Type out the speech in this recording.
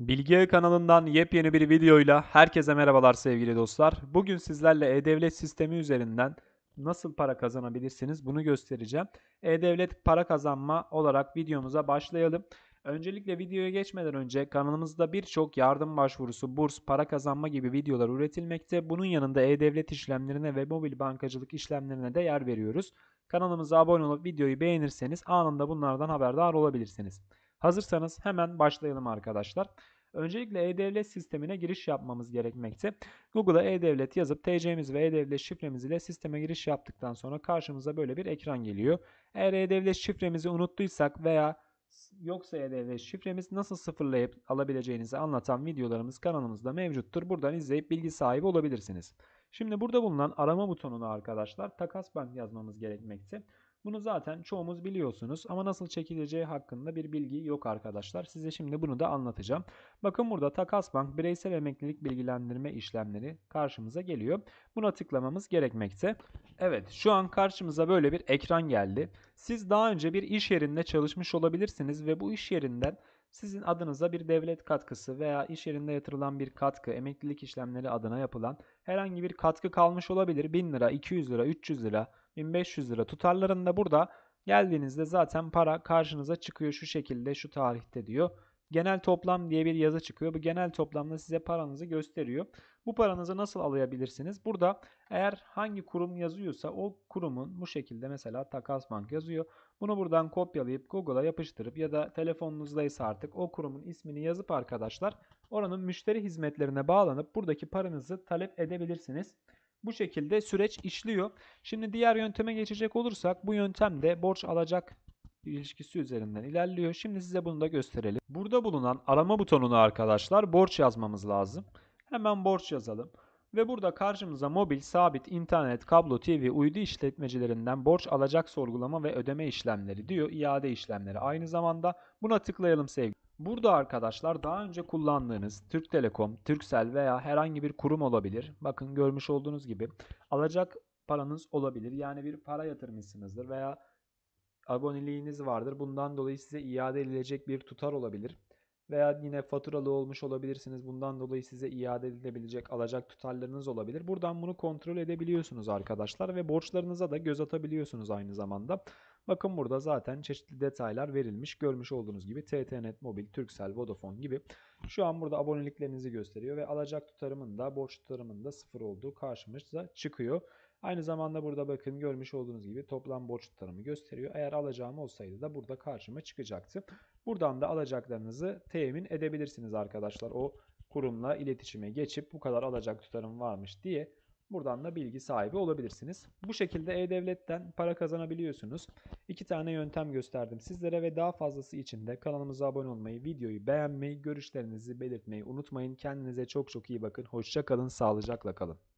Bilgi kanalından yepyeni bir videoyla herkese merhabalar sevgili dostlar. Bugün sizlerle E-Devlet sistemi üzerinden nasıl para kazanabilirsiniz bunu göstereceğim. E-Devlet para kazanma olarak videomuza başlayalım. Öncelikle videoya geçmeden önce kanalımızda birçok yardım başvurusu, burs, para kazanma gibi videolar üretilmekte. Bunun yanında e-devlet işlemlerine ve mobil bankacılık işlemlerine de yer veriyoruz. Kanalımıza abone olup videoyu beğenirseniz anında bunlardan haberdar olabilirsiniz. Hazırsanız hemen başlayalım arkadaşlar. Öncelikle e-devlet sistemine giriş yapmamız gerekmekte. Google'a e-devlet yazıp TC'miz ve e-devlet şifremiz ile sisteme giriş yaptıktan sonra karşımıza böyle bir ekran geliyor. Eğer e-devlet şifremizi unuttuysak veya yoksa e-devlet şifremiz nasıl sıfırlayıp alabileceğinizi anlatan videolarımız kanalımızda mevcuttur. Buradan izleyip bilgi sahibi olabilirsiniz. Şimdi burada bulunan arama butonuna arkadaşlar takas bank yazmamız gerekmekte. Bunu zaten çoğumuz biliyorsunuz ama nasıl çekileceği hakkında bir bilgi yok arkadaşlar. Size şimdi bunu da anlatacağım. Bakın burada takas bank bireysel emeklilik bilgilendirme işlemleri karşımıza geliyor. Buna tıklamamız gerekmekte. Evet şu an karşımıza böyle bir ekran geldi. Siz daha önce bir iş yerinde çalışmış olabilirsiniz ve bu iş yerinden sizin adınıza bir devlet katkısı veya iş yerinde yatırılan bir katkı, emeklilik işlemleri adına yapılan herhangi bir katkı kalmış olabilir. 1000 lira, 200 lira, 300 lira 1500 lira tutarlarında burada geldiğinizde zaten para karşınıza çıkıyor şu şekilde şu tarihte diyor. Genel toplam diye bir yazı çıkıyor. Bu genel toplamda size paranızı gösteriyor. Bu paranızı nasıl alabilirsiniz? Burada eğer hangi kurum yazıyorsa o kurumun bu şekilde mesela Takas Bank yazıyor. Bunu buradan kopyalayıp Google'a yapıştırıp ya da telefonunuzdaysa artık o kurumun ismini yazıp arkadaşlar oranın müşteri hizmetlerine bağlanıp buradaki paranızı talep edebilirsiniz. Bu şekilde süreç işliyor. Şimdi diğer yönteme geçecek olursak bu yöntem de borç alacak ilişkisi üzerinden ilerliyor. Şimdi size bunu da gösterelim. Burada bulunan arama butonunu arkadaşlar borç yazmamız lazım. Hemen borç yazalım. Ve burada karşımıza mobil, sabit, internet, kablo, TV, uydu işletmecilerinden borç alacak sorgulama ve ödeme işlemleri diyor. iade işlemleri aynı zamanda. Buna tıklayalım sevgili. Burada arkadaşlar daha önce kullandığınız Türk Telekom, Türksel veya herhangi bir kurum olabilir. Bakın görmüş olduğunuz gibi alacak paranız olabilir. Yani bir para yatırmışsınızdır veya aboneliğiniz vardır. Bundan dolayı size iade edilecek bir tutar olabilir veya yine faturalı olmuş olabilirsiniz. Bundan dolayı size iade edilebilecek alacak tutarlarınız olabilir. Buradan bunu kontrol edebiliyorsunuz arkadaşlar ve borçlarınıza da göz atabiliyorsunuz aynı zamanda. Bakın burada zaten çeşitli detaylar verilmiş. Görmüş olduğunuz gibi TTNet, Mobil, Turkcell, Vodafone gibi. Şu an burada aboneliklerinizi gösteriyor ve alacak tutarımın da borç tutarımın da sıfır olduğu karşımıza çıkıyor. Aynı zamanda burada bakın görmüş olduğunuz gibi toplam borç tutarımı gösteriyor. Eğer alacağım olsaydı da burada karşıma çıkacaktı. Buradan da alacaklarınızı temin edebilirsiniz arkadaşlar. O kurumla iletişime geçip bu kadar alacak tutarım varmış diye buradan da bilgi sahibi olabilirsiniz. Bu şekilde E-Devlet'ten para kazanabiliyorsunuz. İki tane yöntem gösterdim sizlere ve daha fazlası için de kanalımıza abone olmayı, videoyu beğenmeyi, görüşlerinizi belirtmeyi unutmayın. Kendinize çok çok iyi bakın. Hoşça kalın, sağlıcakla kalın.